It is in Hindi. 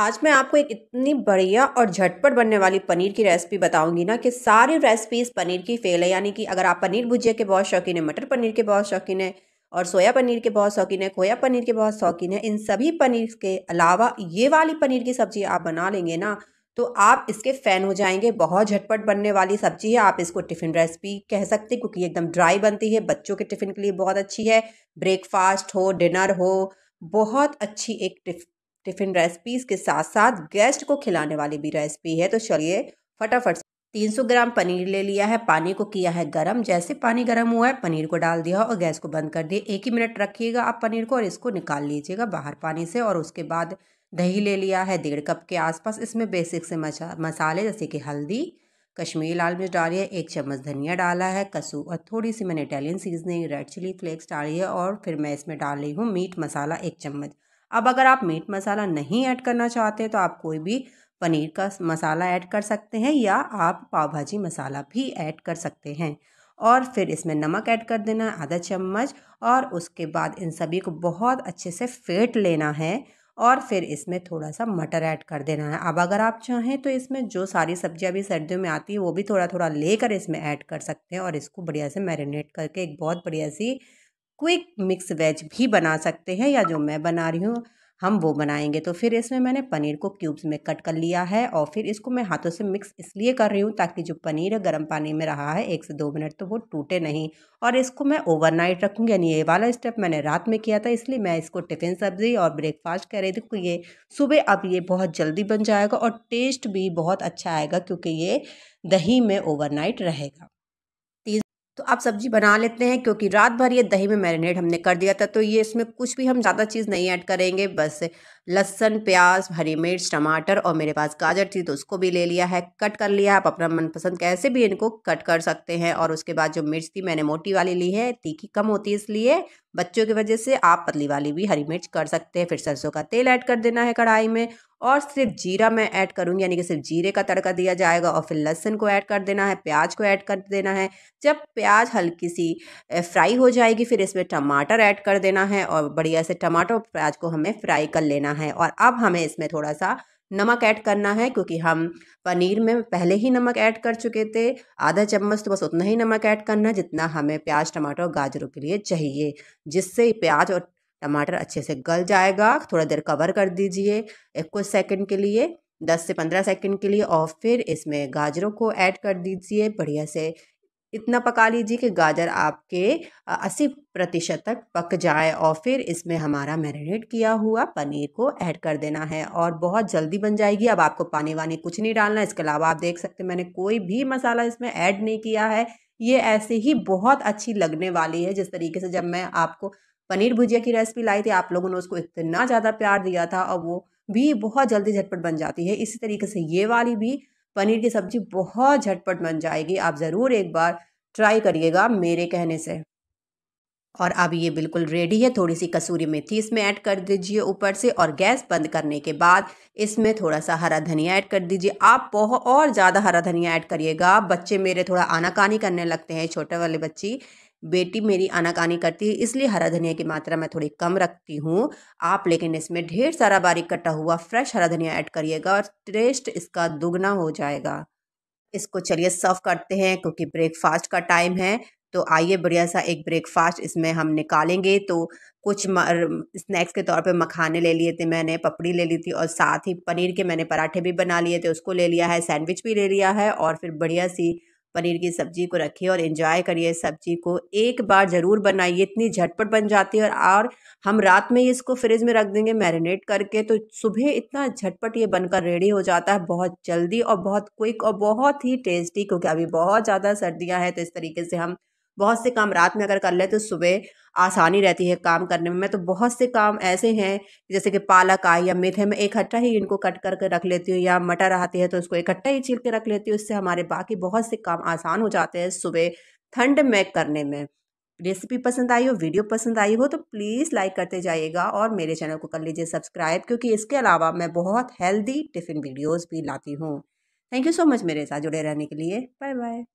आज मैं आपको एक इतनी बढ़िया और झटपट बनने वाली पनीर की रेसिपी बताऊंगी ना कि सारी रेसिपीज़ पनीर की फेल है यानी कि अगर आप पनीर भुजिया के बहुत शौकीन है मटर पनीर के बहुत शौकीन है और सोया पनीर के बहुत शौकीन है खोया पनीर के बहुत शौकीन है इन सभी पनीर के अलावा ये वाली पनीर की सब्ज़ी आप बना लेंगे ना तो आप इसके फ़ैन हो जाएंगे बहुत झटपट बनने वाली सब्ज़ी है आप इसको टिफ़िन रेसिपी कह सकते हैं क्योंकि एकदम ड्राई बनती है बच्चों के टिफ़िन के लिए बहुत अच्छी है ब्रेकफास्ट हो डिनर हो बहुत अच्छी एक टिफ़िन रेसिपीज़ के साथ साथ गेस्ट को खिलाने वाली भी रेसिपी है तो चलिए फटाफट 300 ग्राम पनीर ले लिया है पानी को किया है गरम जैसे पानी गरम हुआ है पनीर को डाल दिया और गैस को बंद कर दिया एक ही मिनट रखिएगा आप पनीर को और इसको निकाल लीजिएगा बाहर पानी से और उसके बाद दही ले लिया है डेढ़ कप के आसपास इसमें बेसिक से मसा मसाले जैसे कि हल्दी कश्मीरी लाल मिर्च डाली है एक चम्मच धनिया डाला है कसू और थोड़ी सी मैंने Italian seasoning red chilli flakes डाली है और फिर मैं इसमें डाल रही हूँ मीट मसाला एक चम्मच अब अगर आप मीट मसाला नहीं ऐड करना चाहते तो आप कोई भी पनीर का मसाला ऐड कर सकते हैं या आप पाव भाजी मसाला भी ऐड कर सकते हैं और फिर इसमें नमक ऐड कर देना है आधा चम्मच और उसके बाद इन सभी को बहुत अच्छे से फेंट लेना है और फिर इसमें थोड़ा सा मटर ऐड कर देना है अब अगर आप चाहें तो इसमें जो सारी सब्जियां भी सर्दियों में आती है वो भी थोड़ा थोड़ा लेकर इसमें ऐड कर सकते हैं और इसको बढ़िया से मैरिनेट करके एक बहुत बढ़िया सी क्विक मिक्स वेज भी बना सकते हैं या जो मैं बना रही हूँ हम वो बनाएंगे तो फिर इसमें मैंने पनीर को क्यूब्स में कट कर लिया है और फिर इसको मैं हाथों से मिक्स इसलिए कर रही हूँ ताकि जो पनीर है गर्म पानी में रहा है एक से दो मिनट तो वो टूटे नहीं और इसको मैं ओवरनाइट रखूँगी यानी ये वाला स्टेप मैंने रात में किया था इसलिए मैं इसको टिफ़िन सब्ज़ी और ब्रेकफास्ट कर रही थी ये सुबह अब ये बहुत जल्दी बन जाएगा और टेस्ट भी बहुत अच्छा आएगा क्योंकि ये दही में ओवरनाइट रहेगा तो आप सब्जी बना लेते हैं क्योंकि रात भर ये दही में मैरिनेट हमने कर दिया था तो ये इसमें कुछ भी हम ज़्यादा चीज़ नहीं ऐड करेंगे बस लहसन प्याज हरी मिर्च टमाटर और मेरे पास गाजर थी तो उसको भी ले लिया है कट कर लिया आप अपना मनपसंद कैसे भी इनको कट कर सकते हैं और उसके बाद जो मिर्च थी मैंने मोटी वाली ली है तीखी कम होती है इसलिए बच्चों की वजह से आप पतली वाली भी हरी मिर्च कर सकते हैं फिर सरसों का तेल ऐड कर देना है कढ़ाई में और सिर्फ जीरा मैं ऐड करूँगी यानी कि सिर्फ जीरे का तड़का दिया जाएगा और फिर लहसुन को ऐड कर देना है प्याज को ऐड कर देना है जब प्याज हल्की सी फ्राई हो जाएगी फिर इसमें टमाटर ऐड कर देना है और बढ़िया से टमाटर प्याज को हमें फ्राई कर लेना है और अब हमें इसमें थोड़ा सा नमक ऐड करना है क्योंकि हम पनीर में पहले ही नमक ऐड कर चुके थे आधा चम्मच तो बस उतना ही नमक ऐड करना जितना हमें प्याज टमाटर और गाजरों के लिए चाहिए जिससे प्याज और टमाटर अच्छे से गल जाएगा थोड़ा देर कवर कर दीजिए एक कुछ सेकंड के लिए दस से पंद्रह सेकंड के लिए और फिर इसमें गाजरों को ऐड कर दीजिए बढ़िया से इतना पका लीजिए कि गाजर आपके 80 प्रतिशत तक पक जाए और फिर इसमें हमारा मैरिनेट किया हुआ पनीर को ऐड कर देना है और बहुत जल्दी बन जाएगी अब आपको पानी वानी कुछ नहीं डालना इसके अलावा आप देख सकते हैं मैंने कोई भी मसाला इसमें ऐड नहीं किया है ये ऐसे ही बहुत अच्छी लगने वाली है जिस तरीके से जब मैं आपको पनीर भुजिया की रेसिपी लाई थी आप लोगों ने उसको इतना ज़्यादा प्यार दिया था और वो भी बहुत जल्दी झटपट बन जाती है इसी तरीके से ये वाली भी पनीर की सब्ज़ी बहुत झटपट बन जाएगी आप ज़रूर एक बार ट्राई करिएगा मेरे कहने से और अब ये बिल्कुल रेडी है थोड़ी सी कसूरी मेथी इसमें ऐड कर दीजिए ऊपर से और गैस बंद करने के बाद इसमें थोड़ा सा हरा धनिया ऐड कर दीजिए आप बहुत और ज़्यादा हरा धनिया ऐड करिएगा बच्चे मेरे थोड़ा आनाकानी करने लगते हैं छोटे वाले बच्ची बेटी मेरी आनाकानी करती है इसलिए हरा धनिया की मात्रा मैं थोड़ी कम रखती हूँ आप लेकिन इसमें ढेर सारा बारीक कटा हुआ फ्रेश हरा धनिया ऐड करिएगा और टेस्ट इसका दुगना हो जाएगा इसको चलिए सर्व करते हैं क्योंकि ब्रेकफास्ट का टाइम है तो आइए बढ़िया सा एक ब्रेकफास्ट इसमें हम निकालेंगे तो कुछ स्नैक्स के तौर पे मखाने ले लिए थे मैंने पपड़ी ले ली थी और साथ ही पनीर के मैंने पराठे भी बना लिए थे उसको ले लिया है सैंडविच भी ले लिया है और फिर बढ़िया सी पनीर की सब्जी को रखिए और इन्जॉय करिए सब्जी को एक बार ज़रूर बनाइए इतनी झटपट बन जाती है और, हम रात में ही इसको फ्रिज में रख देंगे मैरिनेट करके तो सुबह इतना झटपट ये बनकर रेडी हो जाता है बहुत जल्दी और बहुत क्विक और बहुत ही टेस्टी क्योंकि अभी बहुत ज़्यादा सर्दियाँ हैं तो इस तरीके से हम बहुत से काम रात में अगर कर ले तो सुबह आसानी रहती है काम करने में मैं तो बहुत से काम ऐसे हैं जैसे कि पालक आए या मेथ है मैं इकट्ठा ही इनको कट करके रख लेती हूँ या मटर आती है तो उसको इकट्ठा ही छील के रख लेती हूँ उससे हमारे बाकी बहुत से काम आसान हो जाते हैं सुबह ठंड में करने में रेसिपी पसंद आई हो वीडियो पसंद आई हो तो प्लीज़ लाइक करते जाइएगा और मेरे चैनल को कर लीजिए सब्सक्राइब क्योंकि इसके अलावा मैं बहुत हेल्दी टिफ़िन वीडियोज़ भी लाती हूँ थैंक यू सो मच मेरे साथ जुड़े रहने के लिए बाय बाय